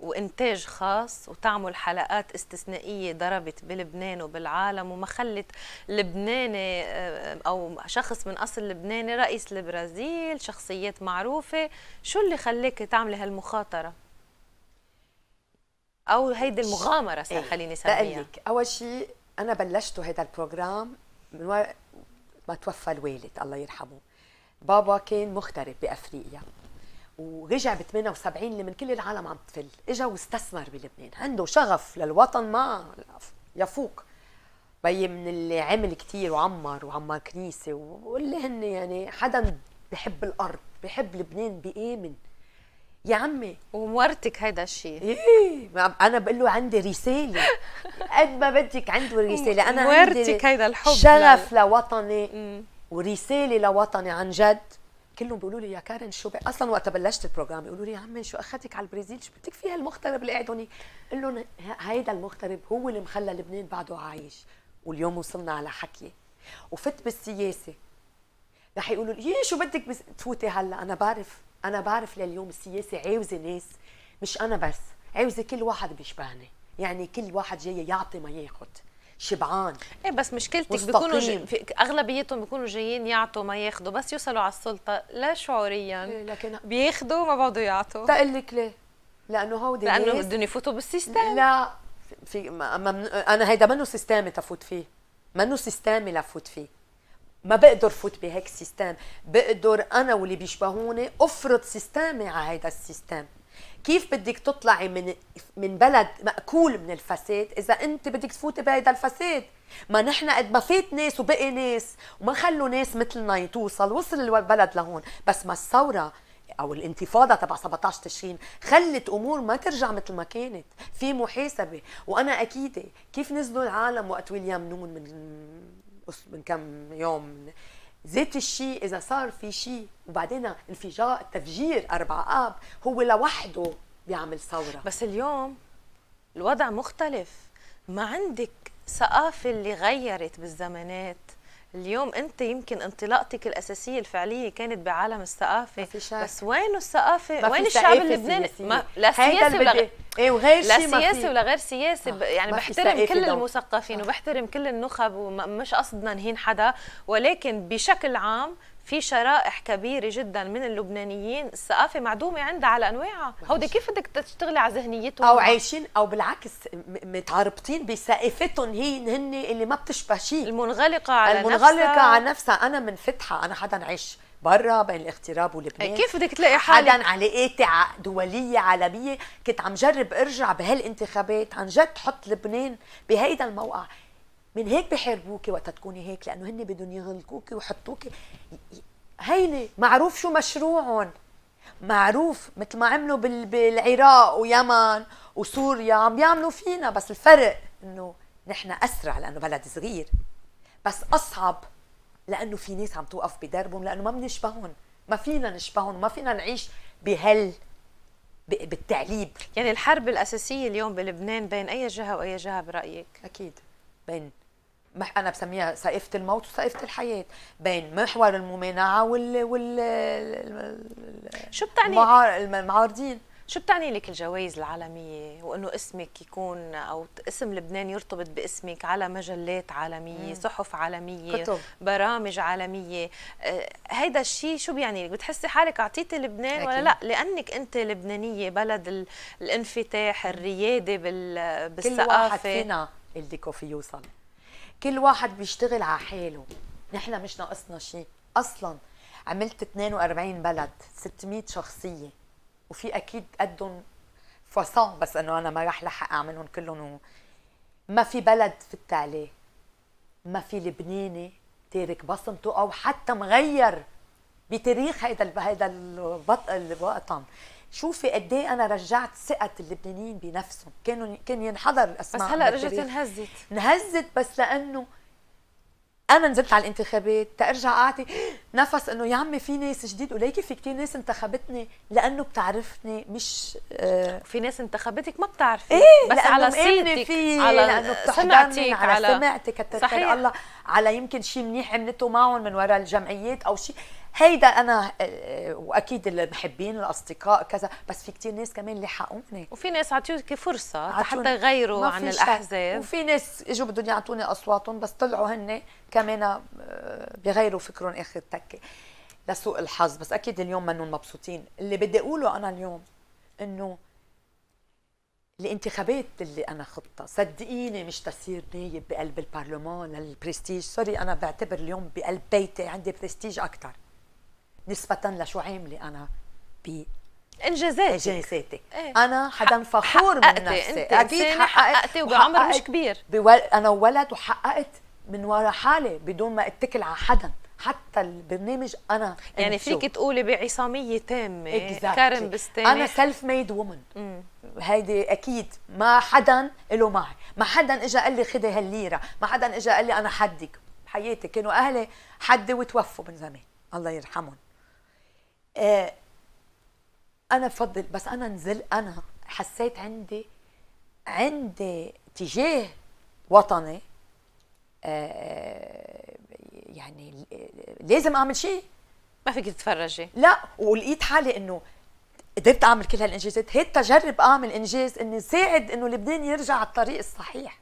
A: وإنتاج خاص وتعمل حلقات استثنائية ضربت بلبنان وبالعالم وما خلت لبناني آه، أو شخص من أصل لبناني رئيس البرازيل شخصيات معروفة شو اللي خلاك تعملي هالمخاطرة؟ أو هيدي المغامرة إيه، خليني أسميها
B: أول شيء انا بلشت هذا البروجرام من وقت ما توفى الوالد الله يرحمه بابا كان مغترب بافريقيا ورجع ب 78 اللي من كل العالم عم تفل اجا واستثمر بلبنان عنده شغف للوطن ما يفوق بي من اللي عمل كثير وعمر وعمر كنيسه واللي هن يعني حدا بحب الارض بحب لبنان بيامن يا عمي ومرتك هيدا الشيء ايه انا بقول له عندي رساله قد ما بدك عنده رساله انا عندي هيدا الحب شغف لل... لوطني ورساله لوطني عن جد كلهم بيقولوا لي يا كارن شو بي... اصلا وقت بلشت البروجرام بيقولوا لي يا عمي شو اخذتك على البرازيل شو بدك فيها المغترب اللي قاعد هونيك قل لهم هيدا المغترب هو اللي مخلى لبنان بعده عايش واليوم وصلنا على حكي وفت بالسياسه رح يقولوا لي إيه، شو بدك بس... تفوتي هلا انا بعرف انا بعرف لليوم السياسه عاوزه ناس مش انا بس عاوزه كل واحد بيشبهني يعني كل واحد جاي يعطي ما ياخد شبعان
A: ايه بس مشكلتك مستقيم. بيكونوا ج... اغلبيتهم بيكونوا جايين يعطوا ما ياخذوا بس يوصلوا على السلطه لا شعوريا إيه لكن بياخذوا ما بعده يعطوا تقول لك ليه؟ لانه هودي لانه بدهم يفوتوا بالسيستم لا
B: في ما... ما... انا هيدا منه سيستمي تفوت فيه منه سيستمي لفوت فيه ما بقدر فوت بهيك سيستم بقدر انا واللي بيشبهوني افرض سيستمي على هيدا السيستم كيف بدك تطلعي من من بلد مأكول من الفساد اذا انت بدك تفوتي بهيدا الفساد ما نحن قد ما فات ناس وبقي ناس وما خلوا ناس مثلنا توصل وصل البلد لهون بس ما الثوره او الانتفاضه تبع 17 تشرين خلت امور ما ترجع مثل ما كانت في محاسبه وانا اكيده كيف نزلوا العالم وقت ويليام نون من من كم يوم زيت الشيء اذا صار في شيء وبعدين انفجار تفجير
A: اربع اب هو لوحده بيعمل ثوره بس اليوم الوضع مختلف ما عندك ثقافه اللي غيرت بالزمانات اليوم انت يمكن انطلاقتك الاساسيه الفعليه كانت بعالم الثقافه بس وين الثقافه وين الشعب إيه، اللبناني ما لا سياسه ولا غير ايه وغير لا سياسه ولا غير سياسه آه. يعني بحترم كل دم. المثقفين آه. وبحترم كل النخب ومش قصدنا نهين حدا ولكن بشكل عام في شرائح كبيره جدا من اللبنانيين الثقافه معدومه عندها على انواعها هودي كيف بدك تشتغلي على ذهنيتهم او عايشين او بالعكس
B: متعربطين بثقافتهم هي هن اللي ما بتشبه شيء المنغلقه على المنغلقه نفسها. على نفسها انا منفتحه انا حدا عايش برا بين الاغتراب ولبنان كيف بدك تلاقي حالك حدا علاقاتي دوليه عالميه كنت عم جرب ارجع بهالانتخابات عن جد حط لبنان بهيدا الموقع من هيك بحاربوكي وقت تكوني هيك لانه هن بدهم يغلقوكي ويحطوكي هيني معروف شو مشروعهم معروف مثل ما عملوا بالعراق ويمن وسوريا عم بيعملوا فينا بس الفرق انه نحن اسرع لانه بلد صغير بس اصعب لانه في ناس عم توقف بدربهم لانه ما بنشبههم ما فينا نشبههم ما فينا نعيش
A: بهال بالتعليب يعني الحرب الاساسيه اليوم بلبنان بين اي جهه واي جهه برايك اكيد بين انا بسميها سقيفه الموت وسقيفه الحياه
B: بين محور الممانعه وال وال شو بتعني
A: المعارضين شو بتعني لك الجوائز العالمية وإنه اسمك يكون أو اسم لبنان يرتبط باسمك على مجلات عالمية، مم. صحف عالمية، كتب. برامج عالمية، آه هيدا الشيء شو بيعني لك؟ بتحسي حالك أعطيتي لبنان أكيد. ولا لا؟ لأنك أنت لبنانية بلد الانفتاح، الريادة بالثقافة كل واحد فينا
B: اللي فيه يوصل
A: كل واحد بيشتغل على
B: حاله نحن مش ناقصنا شيء اصلا عملت 42 بلد 600 شخصيه وفي اكيد قدهم فصان بس انه انا ما راح لحق اعملهم كلهم و... ما في بلد فت عليه ما في لبناني تارك بصمته او حتى مغير بتاريخ هيدا هيدا الوطن شوفي قد ايه انا رجعت ثقه اللبنانيين بنفسهم كانوا كان ينحضر الاسماء بس هلا رجعت انهزت انهزت بس لانه انا نزلت على الانتخابات ترجع اعطي نفس انه يا عمي في ناس جديد وليكي في كثير ناس انتخبتني لانه بتعرفني مش آه في ناس انتخبتك ما بتعرفي إيه؟ بس على سيرتك على لانه سمعتك على, على سمعتك الله على يمكن شيء منيح عملته معهم من وراء الجمعيات او شيء هيدا انا آه، واكيد المحبين الاصدقاء كذا بس في كثير ناس كمان لحقوني
A: وفي ناس عطيوك فرصه حتى يغيروا عن الاحزاب وفي
B: ناس اجوا بدهم يعطوني اصواتهم بس طلعوا هن كمان آه، بغيروا فكرهم اخر تكه لسوء الحظ بس اكيد اليوم منهم مبسوطين اللي بدي اقوله انا اليوم انه الانتخابات اللي انا خطة صدقيني مش تصير نايب بقلب البرلمان للبرستيج سوري انا بعتبر اليوم بقلب بيتي عندي برستيج اكثر نسبة لشو عاملة أنا ب انجازاتي ايه؟ انا حدا فخور من نفسي اكيد حققتي وبعمر مش كبير بول... انا ولد وحققت من ورا حالي بدون ما اتكل على حدا حتى البرنامج انا يعني فيك تقولي بعصاميه تامه exactly. كرم بستاني انا سيلف ميد وومن هيدي اكيد ما حدا له معي ما حدا اجى قال لي خدي هالليره ما حدا اجى قال لي انا حدك بحياتي كانوا اهلي حدي وتوفوا من زمان الله يرحمهم آه انا بفضل بس انا نزل انا حسيت عندي عندي تجاه وطني آه، يعني لازم اعمل شيء ما فيك تتفرجي لا ولقيت حالي انه قدرت اعمل كل هالانجازات هيك تجرب اعمل انجاز اني ساعد انه لبنان يرجع على الطريق الصحيح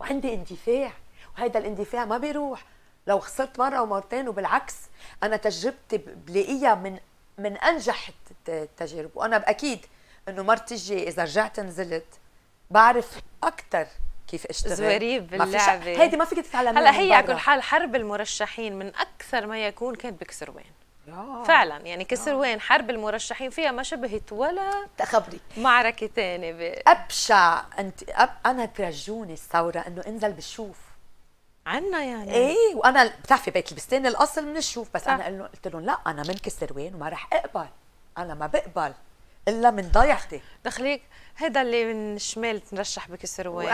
B: وعندي اندفاع وهيدا الاندفاع ما بيروح لو خسرت مره ومرتين وبالعكس انا تجربتي بلاقيها من من انجح التجارب وانا اكيد انه مرتي الجاي اذا رجعت نزلت بعرف اكثر كيف اشتغل زواريب باللعبه هيدي ما فيك تتعلم هلا هي على كل
A: حال حرب المرشحين من اكثر ما يكون كانت بكسر وين فعلا يعني كسر وين حرب المرشحين فيها ما شبهت ولا تخبري معركه ثانيه ب... ابشع انت أب... انا
B: ترجوني الثوره انه انزل بشوف
A: عنا يعني ايه
B: وانا بتعرفي بيت البستان الاصل بنشوف بس انا قلت لهم لا انا من كسروان وما رح اقبل انا ما بقبل
A: الا من ضيعتي دخليك هيدا اللي من شمال ترشح بكسروان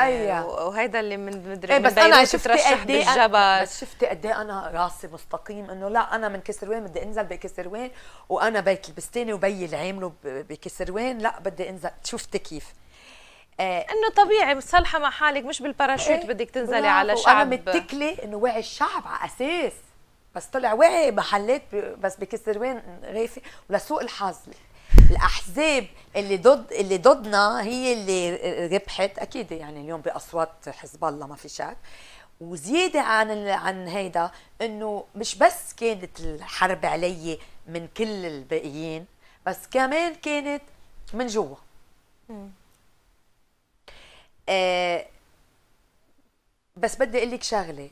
A: وهيدا اللي من مدري ايه بس من انا إيه شفت قد بالجبل
B: بس شفتي قد انا راسي مستقيم انه لا انا من كسروان بدي انزل بكسروان وانا بيت البستاني وبي اللي عامله بكسروان لا بدي انزل شفتي كيف آه، انه طبيعي مصالحه مع
A: حالك مش بالباراشوت إيه؟ بدك تنزلي على شعب وعم
B: متكله انه وعي الشعب على اساس بس طلع وعي محلات بس بكسروان غافي ولسوء الحظ الاحزاب اللي ضد اللي ضدنا هي اللي ربحت اكيد يعني اليوم باصوات حزب الله ما في شك وزياده عن عن هيدا انه مش بس كانت الحرب علي من كل الباقيين بس كمان كانت من جوا آه بس بدي اقول لك شغله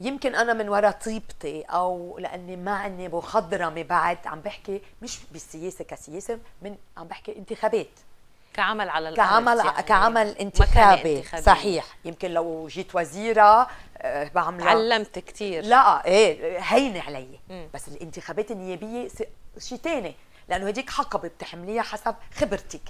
B: يمكن انا من وراء طيبتي او لاني ما عندي مخضرمه بعد عم بحكي مش بالسياسه كسياسه من عم بحكي انتخابات
A: كعمل على كعمل يعني كعمل انتخابي صحيح
B: يمكن لو جيت وزيره آه، بعمل علمت كثير لا ايه هينه علي م. بس الانتخابات النيابيه شيء ثاني لانه هديك حقبه بتحمليها حسب خبرتك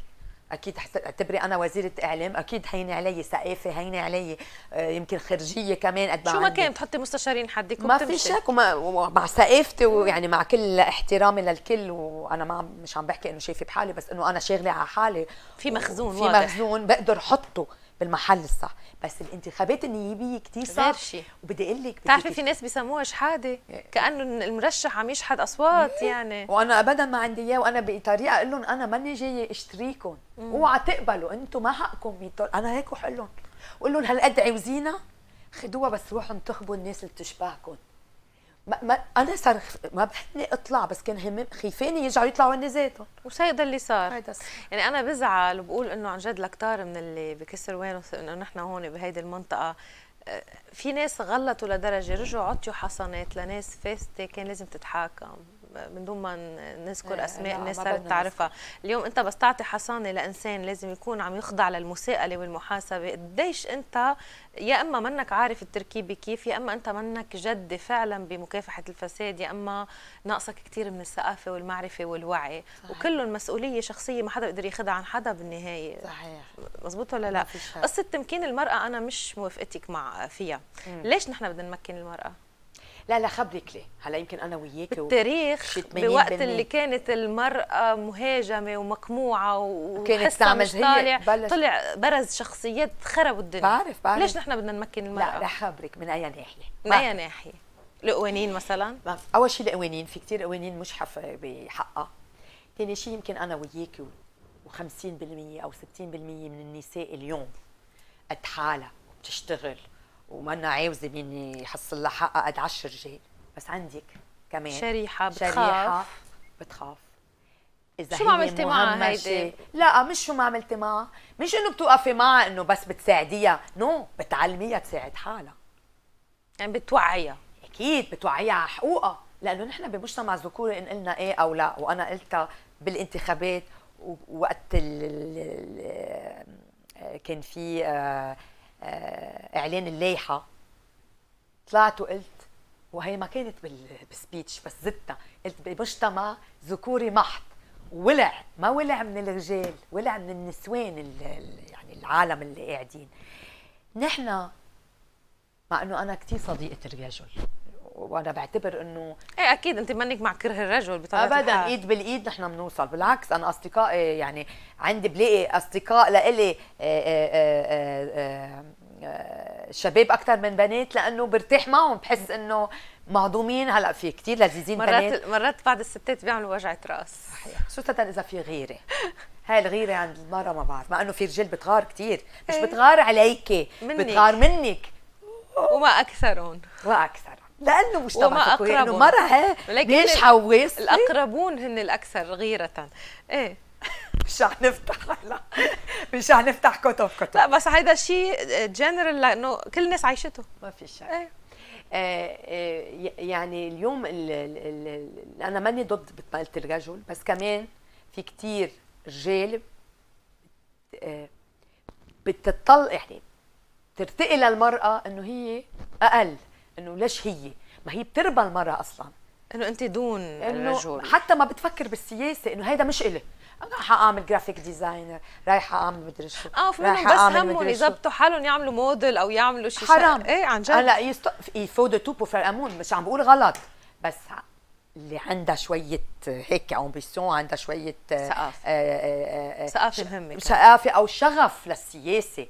B: اكيد اعتبري انا وزيره اعلام اكيد هيني علي ثقافه هيني علي آه، يمكن خرجيه كمان قد ما شو ما
A: كان تحطي مستشارين حدك ما في شك وما مع ثقافتي
B: ويعني مع كل احترامي للكل وانا ما مش عم بحكي انه شايفه بحالي بس انه انا شاغله على حالي في مخزون في واضح. مخزون بقدر احطه بالمحل الصح بس الانتخابات النيابيه كتير صعب شيء وبدي اقول لك بتعرفي في
A: ناس بيسموها شحاده إيه. كانه المرشح عم يشحد اصوات إيه. يعني وانا ابدا ما عندي اياه وانا بطريقه
B: اقول لهم انا ماني جايه اشتريكم اوعى تقبلوا انتم ما حقكم يطل. انا هيك وحقول لهم قول لهم هالقد عاوزينا خدوها بس روحوا انتخبوا الناس اللي بتشبهكم ما, ما انا صار ما بحبني اطلع بس كان هم خيفاني يرجعوا يطلعوا هن ذاتهم
A: وش هيدا اللي صار هيدا يعني انا بزعل وبقول انه عن جد لكتار من اللي بكسر وانس انه نحن هون بهيدي المنطقه أه، في ناس غلطوا لدرجه رجعوا عطيوا حصانات لناس فاسده كان لازم تتحاكم من دون ما نذكر إيه، اسماء الناس صارت تعرفها اليوم انت بس تعطي حصانه لانسان لازم يكون عم يخضع للمساءله والمحاسبه قديش انت يا اما منك عارف التركيبه كيف يا اما انت منك جد فعلا بمكافحه الفساد يا اما ناقصك كثير من الثقافه والمعرفه والوعي صحيح. وكله مسؤوليه شخصيه ما حدا بيقدر ياخذها عن حدا بالنهايه صحيح مزبوط ولا لا قصه تمكين المراه انا مش موافقتك مع فيها ليش نحن بدنا نمكن المراه لا لا خبرك ليه هلا يمكن انا وياك التاريخ بوقت بالمين. اللي كانت المراه مهاجمه ومقموعه وكانت تعمل طالع بلش. طلع برز شخصيات خربوا الدنيا بعرف بعرف ليش نحن بدنا نمكن المراه لا رح خبرك من اي ناحيه من اي ناحيه القوانين
B: مثلا اول شيء القوانين في كثير قوانين مش حف بحقها ثاني شيء يمكن انا وياك و50% او 60% من النساء اليوم اتحالى وبتشتغل ومنا عاوزه مين يحصل لها حقها قد عشر رجال بس عندك كمان شريحه بتخاف شريحه بتخاف
A: اذا شو ما عملتي معها هيدي؟
B: لا مش شو ما عملتي معها، مش انه بتوقفي معها انه بس بتساعديها، نو no. بتعلميها تساعد حالها يعني بتوعيها اكيد بتوعيها على حقوقها، لانه نحن بمجتمع ذكوري ان قلنا ايه او لا، وانا قلتها بالانتخابات ووقت ال... كان في آه، آه، اعلان اللايحه طلعت وقلت وهي ما كانت بالسبيتش بس زدتها قلت بمجتمع ذكوري محض ولع ما ولع من الرجال ولع من النسوان يعني العالم اللي قاعدين نحن مع انه انا كثير صديقه الرجل وانا بعتبر انه
A: ايه اكيد انت منك مع كره الرجل بطبيعه ابدا الحال. ايد
B: بالايد نحن بنوصل بالعكس انا اصدقائي يعني عندي بلاقي اصدقاء لإلي آه، آه، آه، شباب اكثر من بنات لانه برتاح معهم بحس انه مهضومين هلا في كثير لذيذين مرات بنات
A: مرات بعض الستات بيعملوا وجعه راس خصوصا اذا
B: في غيره هاي الغيرة عند المرة ما بعرف مع انه في رجال بتغار كثير مش إيه. بتغار عليكي
A: بتغار منك وما اكثرهم واكثر لانه مش طبعا اقرب مره ليش وواسطه الاقربون هن الاكثر غيره ايه مش رح نفتح لا مش رح نفتح كتب كتب لا بس هيدا شيء جنرال آه، لانه كل الناس عايشته ما في شك ايه. آه، آه،
B: يعني اليوم الـ الـ الـ انا ماني ضد بطاله الرجل بس كمان في كتير رجال بتطل يعني ترتقي للمراه انه هي اقل انه ليش هي ما هي بتربى المراه اصلا انه انت دون إنه الرجل حتى ما بتفكر بالسياسه انه هيدا مش الي رايحه اعمل جرافيك ديزاينر رايحه اعمل مدري شو اه في منهم بس همهم يظبطوا
A: حالهم يعملوا موديل او يعملوا شيء حرام
B: ايه عن جد هلا يست... يفو دو توبو فرقمون مش عم بقول غلط بس اللي عندها شويه هيك امبيسيون عندها شويه آه، ثقافه آه، آه، ثقافه مهمه ثقافه او شغف للسياسه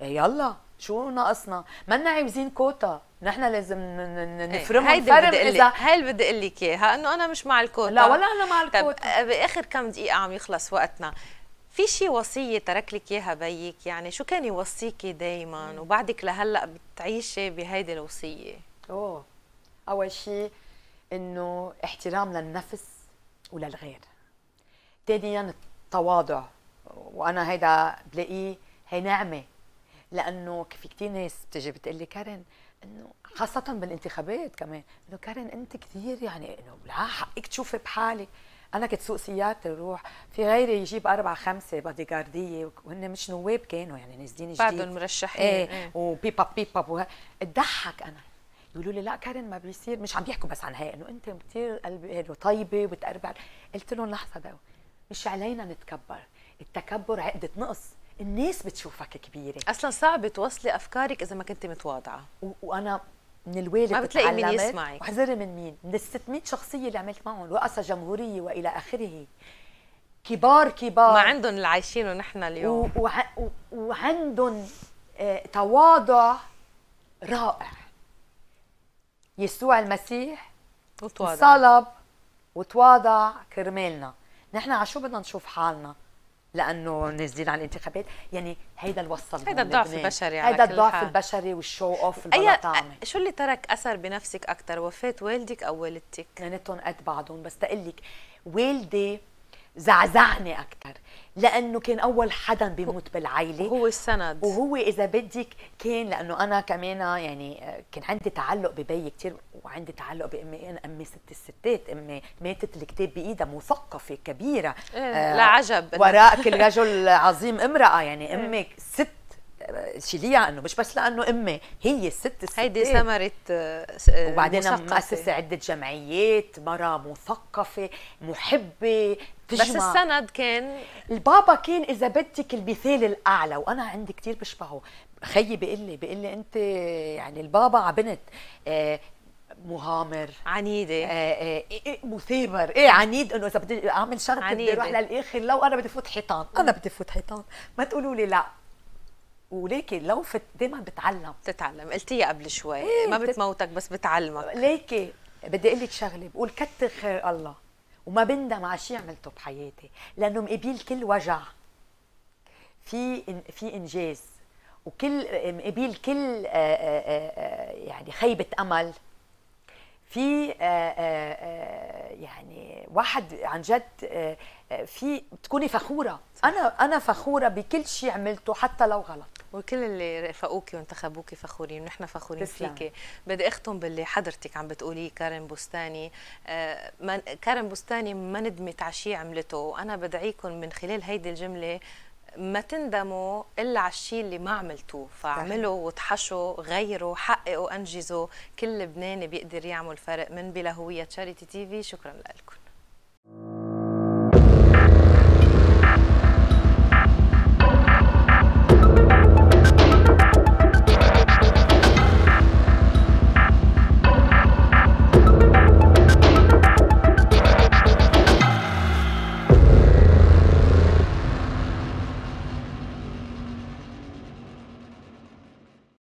B: إيه، يلا شو ناقصنا؟ منا عاوزين كوتا، نحن لازم إيه، نفرمهم هيدي بدي اقول لك
A: هاي اللي بدي اقول لك اياها انه انا مش مع الكوتا لا ولا انا مع طيب، الكوتا آه، باخر كم دقيقه عم يخلص وقتنا في شي وصيه ترك لك اياها بيك يعني شو كان يوصيكي دائما وبعدك لهلا بتعيشي بهيدي الوصيه اوه اول
B: شيء انه احترام للنفس وللغير ثانيا التواضع وانا هيدا بلاقيه هي نعمه لانه في كثير ناس بتجي بتقول لي كارن انه خاصه بالانتخابات كمان انه كارن انت كثير يعني انه لا حقك تشوفي بحالك انا كنت سوق سيارتي وروح في غيري يجيب اربع خمسه بادي جارديه وهن مش نواب كانوا يعني نازلين جديد بعدهم
A: مرشحين ايه, ايه.
B: وبيبا بيبا اتضحك انا يقولوا لي لا كارن ما بيصير مش عم بيحكوا بس عن هي انه انت كثير قلبي طيبه وبتقربي قلت لهم لحظه مش علينا نتكبر التكبر عقده نقص الناس بتشوفك كبيره اصلا صعب توصلي افكارك اذا ما كنت متواضعه وانا من الوالد ما بتلاقي مين يسمعك وحذري من مين من ال 600 شخصيه اللي عملت معهم رؤساء جمهوريه والى اخره كبار كبار ما عندهم
A: اللي عايشينه نحن اليوم
B: و... و... وعندهم آه تواضع رائع يسوع المسيح وتواضع صلب وتواضع كرمالنا نحن على شو بدنا نشوف حالنا لانه نازلين على الانتخابات يعني هيدا اللي وصل هيدا الضعف البشري هيدا الضعف البشري والشو اوف أي
A: شو اللي ترك اثر بنفسك اكثر وفاه والدك او والدتك؟ اثنيناتهم قد بعضهم بس تقلك والدي زعزعني
B: اكثر لانه كان اول حدا بيموت بالعائله هو السند وهو اذا بدك كان لانه انا كمان يعني آه، كان عندي تعلق ببي كثير وعندي تعلق بامي انا امي ست الستات امي ماتت الكتاب بايدها مثقفه كبيره إيه آه لا عجب وراء كل رجل عظيم امراه يعني امي إيه. ست شيليا انه مش بس لانه امي هي الست الست هيدي ثمره
A: آه، وبعدين مؤسسه عده
B: جمعيات مره مثقفه محبه تجمع. بس السند كان البابا كان اذا بدك المثال الاعلى وانا عندي كثير بشبهه خيي بيقول لي بيقول لي انت يعني البابا على بنت آه، مغامر عنيدة آه آه مثابر ايه عنيد انه اذا بدي اعمل شغله بدي اروح للاخر لو انا بدي فوت حيطان انا بدي فوت حيطان ما تقولوا لي لا ولكن لو فت دايما بتعلم بتتعلم قلتيها قبل شوي إيه ما بتموتك بس بتعلمك ليكي بدي اقول لك شغله بقول كتر خير الله وما بندم على شيء عملته بحياتي لانه مقابل كل وجع في في انجاز وكل مقابل كل آآ آه، آآ آه، آه، يعني خيبه امل في آآ يعني واحد عن جد في بتكوني فخوره انا انا فخوره بكل شيء عملته حتى لو غلط
A: وكل اللي رافقوكي وانتخبوكي فخورين ونحن فخورين تسلم. فيكي بدي اختم باللي حضرتك عم بتقوليه كارم بستاني آه كارم بستاني ما ندمت على شيء عملته وانا بدعيكم من خلال هيدي الجمله ما تندموا الا على الشيء اللي ما عملتوه فاعملوا وتحشوا غيروا حققوا انجزوا كل لبناني بيقدر يعمل فرق من بلا هويه تشاريتي تي في شكرا لكم